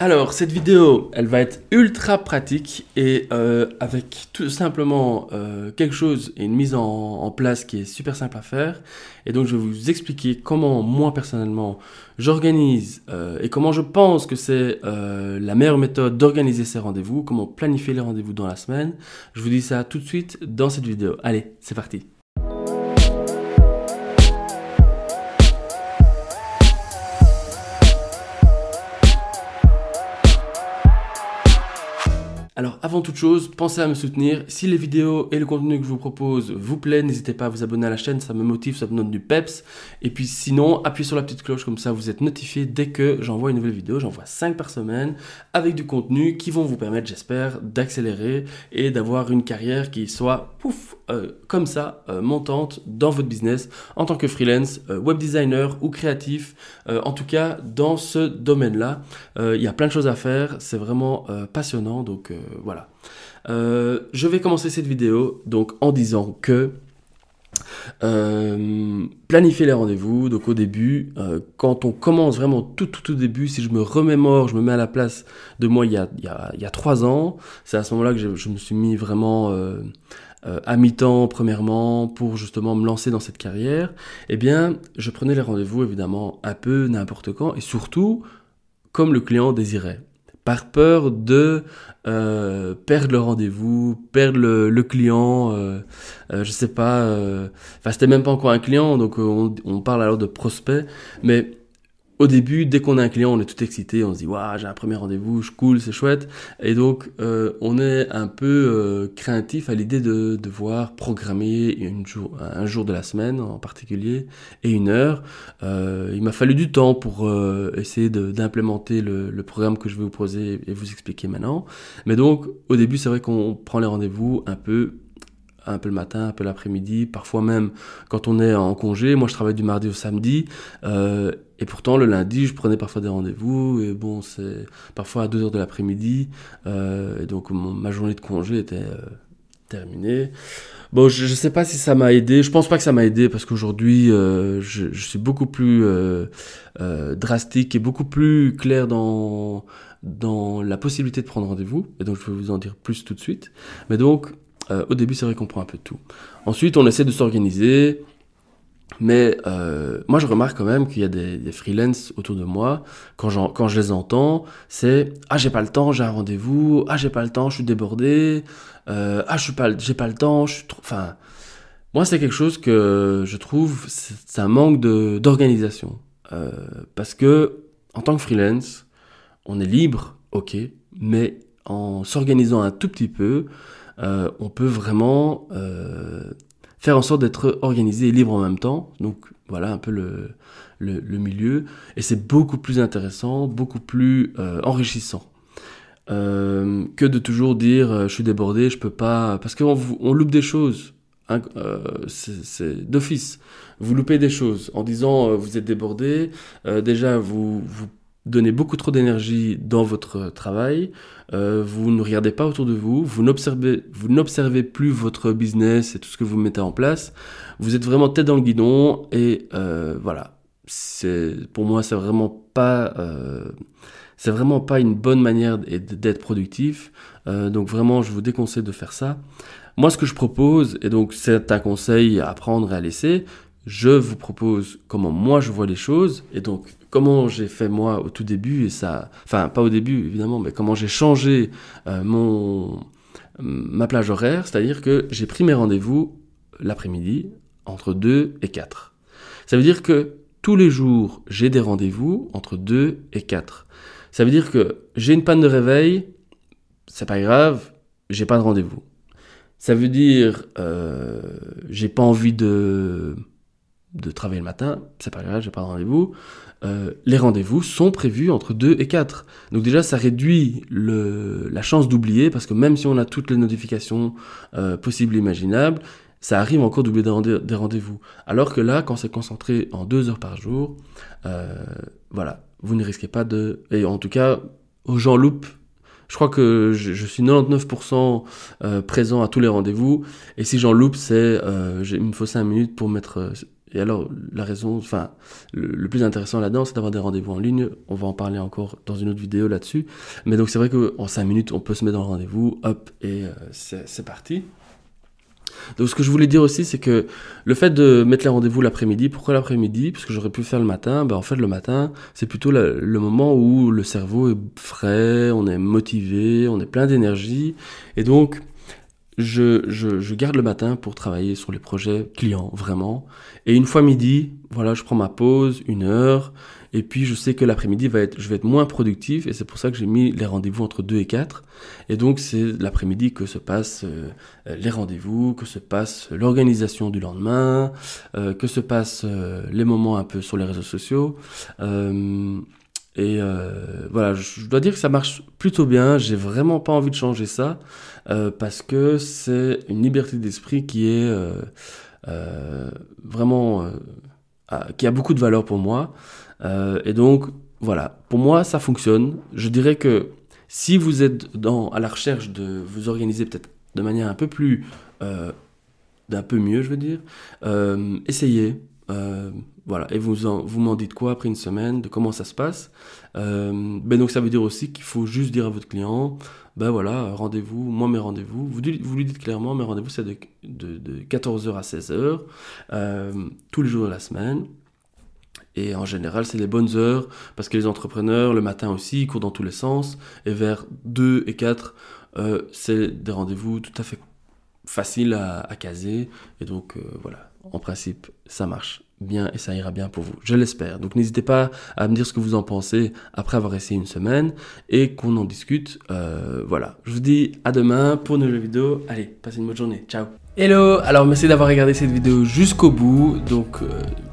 Alors, cette vidéo, elle va être ultra pratique et euh, avec tout simplement euh, quelque chose et une mise en, place qui est super simple à faire. Et donc, je vais vous expliquer comment moi personnellement j'organise euh, et comment je pense que c'est la meilleure méthode d'organiser ces rendez-vous, comment planifier les rendez-vous dans la semaine. Je vous dis ça tout de suite dans cette vidéo. Allez, c'est parti. Alors avant toute chose, pensez à me soutenir. Si les vidéos et le contenu que je vous propose vous plaît, n'hésitez pas à vous abonner à la chaîne, ça me motive, ça me donne du peps. Et puis sinon, appuyez sur la petite cloche, comme ça vous êtes notifié dès que j'envoie une nouvelle vidéo. J'envoie 5 par semaine avec du contenu qui vont vous permettre, j'espère, d'accélérer et d'avoir une carrière qui soit pouf, euh, comme ça, euh, montante dans votre business en tant que freelance, euh, web designer ou créatif. en tout cas, dans ce domaine-là, il y a plein de choses à faire, c'est vraiment passionnant. Donc voilà. Euh, je vais commencer cette vidéo donc en disant que euh, planifier les rendez-vous. Donc au début, euh, quand on commence vraiment tout tout tout début, si je me remémore, je me mets à la place de moi il y a, trois ans, c'est à ce moment-là que je, me suis mis vraiment à mi-temps premièrement pour justement me lancer dans cette carrière. Et eh bien, je prenais les rendez-vous évidemment un peu n'importe quand et surtout comme le client désirait par peur de euh, perdre le rendez-vous, perdre le, client, je euh, ne euh, je sais pas, enfin c'était même pas encore un client, donc on, on parle alors de prospect, mais au début, dès qu'on a un client, on est tout excité, on se dit waouh, j'ai un premier rendez-vous, je cool, c'est chouette. Et donc, euh, on est un peu euh, créatif à l'idée de devoir programmer une jour, un jour de la semaine en particulier et une heure. Euh, il m'a fallu du temps pour essayer d'implémenter le, programme que je vais vous poser et vous expliquer maintenant. Mais donc, au début, c'est vrai qu'on prend les rendez-vous un peu un peu le matin, un peu l'après-midi, parfois même quand on est en congé. Moi, je travaille du mardi au samedi. Euh, et pourtant, le lundi, je prenais parfois des rendez-vous, et bon, c'est parfois à 2h de l'après-midi, euh, et donc ma journée de congé était euh, terminée. Bon, je ne sais pas si ça m'a aidé, je pense pas que ça m'a aidé, parce qu'aujourd'hui, euh, je, je, suis beaucoup plus euh, euh, drastique et beaucoup plus clair dans, dans la possibilité de prendre rendez-vous, et donc je vais vous en dire plus tout de suite. Mais donc, au début, c'est vrai qu'on prend un peu tout. Ensuite, on essaie de s'organiser, mais euh, moi, je remarque quand même qu'il y a des, des freelances autour de moi. Quand, quand je les entends, c'est ah j'ai pas le temps, j'ai un rendez-vous. Ah j'ai pas le temps, je suis débordé. Euh, ah je suis pas, j'ai pas le temps, je suis trop. Enfin, moi c'est quelque chose que je trouve c'est un manque de d'organisation euh, parce que en tant que freelance, on est libre, ok, mais en s'organisant un tout petit peu, euh, on peut vraiment euh, faire en sorte d'être organisé et libre en même temps. Donc voilà un peu le, milieu. Et c'est beaucoup plus intéressant, beaucoup plus euh, enrichissant. Euh, que de toujours dire euh, je suis débordé, je peux pas. Parce qu'on on loupe des choses. Hein, c'est d'office. Vous loupez des choses en disant vous êtes débordé. déjà, vous donnez beaucoup trop d'énergie dans votre travail, euh, vous ne regardez pas autour de vous, vous n'observez, plus votre business et tout ce que vous mettez en place, vous êtes vraiment tête dans le guidon et euh, voilà. pour moi, c'est vraiment pas, euh, c'est vraiment pas une bonne manière d'être productif. donc vraiment, je vous déconseille de faire ça. Moi, ce que je propose, et donc c'est un conseil à prendre et à laisser, je vous propose comment moi je vois les choses et donc comment j'ai fait moi au tout début et ça, enfin pas au début évidemment, mais comment j'ai changé euh, mon ma plage horaire, c'est-à-dire que j'ai pris mes rendez-vous l'après-midi entre 2 et 4. Ça veut dire que tous les jours, j'ai des rendez-vous entre 2 et 4. Ça veut dire que j'ai une panne de réveil, c'est pas grave, j'ai pas de rendez-vous. Ça veut dire euh, j'ai pas envie de de travailler le matin, c'est pas grave, j'ai pas de rendez-vous. Euh, les rendez-vous sont prévus entre 2 et 4. Donc déjà, ça réduit le, la chance d'oublier, parce que même si on a toutes les notifications euh, possibles et imaginables, ça arrive encore d'oublier des rendez-vous. Alors que là, quand c'est concentré en 2 heures par jour, euh, voilà, vous ne risquez pas de... Et en tout cas, aux gens loupes, je crois que je, suis 99% présent à tous les rendez-vous. Et si j'en loupe, c'est euh, il me faut 5 minutes pour mettre et alors, la raison, enfin, le, plus intéressant là-dedans, c'est d'avoir des rendez-vous en ligne. On va en parler encore dans une autre vidéo là-dessus. Mais donc, c'est vrai qu'en 5 minutes, on peut se mettre dans le rendez-vous, hop, et euh, c'est parti. Donc, ce que je voulais dire aussi, c'est que le fait de mettre les rendez-vous l'après-midi, pourquoi l'après-midi Parce que j'aurais pu faire le matin. Ben, en fait, le matin, c'est plutôt le moment où le cerveau est frais, on est motivé, on est plein d'énergie. Et donc, je, je, garde le matin pour travailler sur les projets clients, vraiment. Et une fois midi, voilà, je prends ma pause, une heure. Et puis, je sais que l'après-midi, va être, je vais être moins productif. Et c'est pour ça que j'ai mis les rendez-vous entre 2 et 4. Et donc, c'est l'après-midi que se passent euh, les rendez-vous, que se passe l'organisation du lendemain, euh, que se passent euh, les moments un peu sur les réseaux sociaux. Et euh, voilà, je dois dire que ça marche plutôt bien. J'ai vraiment pas envie de changer ça euh, parce que c'est une liberté d'esprit qui est euh, vraiment ah, qui a beaucoup de valeur pour moi. et donc voilà, pour moi ça fonctionne. Je dirais que si vous êtes dans à la recherche de vous organiser peut-être de manière un peu plus d'un peu mieux, je veux dire, essayez euh, voilà, et vous, vous m'en dites quoi après une semaine, de comment ça se passe. Euh, ben donc ça veut dire aussi qu'il faut juste dire à votre client, ben voilà, rendez-vous, moi mes rendez-vous, vous, vous, lui dites clairement, mes rendez-vous c'est de, de, 14h à 16h, euh, tous les jours de la semaine. Et en général, c'est les bonnes heures, parce que les entrepreneurs, le matin aussi, ils courent dans tous les sens. Et vers 2 et 4, euh, c'est des rendez-vous tout à fait facile à, caser. Et donc euh, voilà, en principe, ça marche bien et ça ira bien pour vous. Je l'espère. Donc n'hésitez pas à me dire ce que vous en pensez après avoir essayé une semaine et qu'on en discute. Euh, voilà, je vous dis à demain pour une nouvelle vidéo. Allez, passez une bonne journée. Ciao. Hello, alors merci d'avoir regardé cette vidéo jusqu'au bout. Donc... Euh,